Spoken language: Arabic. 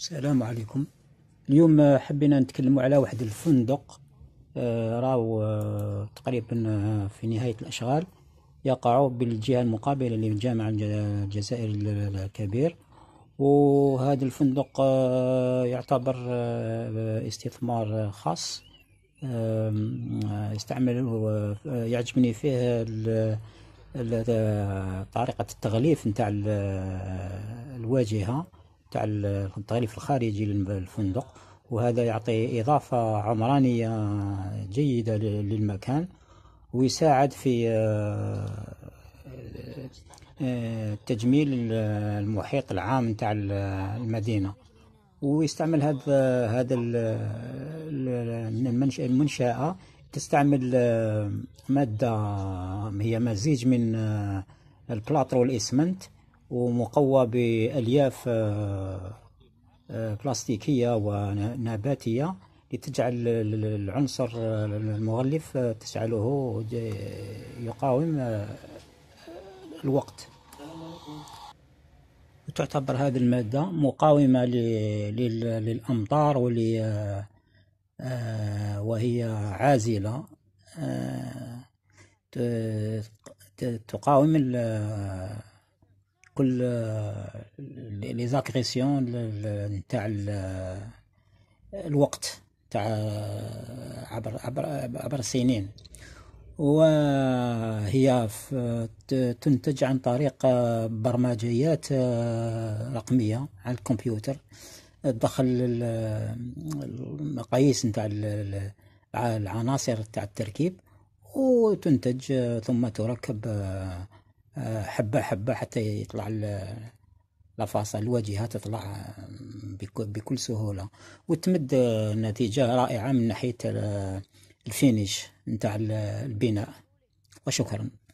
السلام عليكم اليوم حبينا نتكلموا على واحد الفندق آه، راو آه، تقريبا آه، في نهاية الأشغال يقع بالجهة المقابلة للجامع الجزائري الكبير وهذا الفندق يعتبر استثمار خاص استعمله يعجبني فيه طريقة التغليف نتاع الواجهة تاع الطريف الخارجي للفندق وهذا يعطي إضافة عمرانية جيدة للمكان ويساعد في آه، آه، تجميل المحيط العام تاع المدينة ويستعمل هذا هذا المنشأة تستعمل آه، مادة هي مزيج من البلاطر والإسمنت ومقوى بألياف آه، آه، بلاستيكية ونباتية لتجعل العنصر آه، المغلف تجعله يقاوم الوقت تعتبر هذه المادة مقاومة للأمطار وهي عازلة تقاوم كل آه، لي زاغريسيون نتاع آه، الوقت تاع آه، عبر عبر عبر السنين وهي تنتج عن طريق برمجيات رقمية على الكمبيوتر تدخل المقاييس نتاع العناصر تاع التركيب وتنتج ثم تركب حبة حبة حتى يطلع لفاصة الواجهة تطلع بكل سهولة وتمد نتيجة رائعة من ناحية الفينيش نتاع البناء وشكرا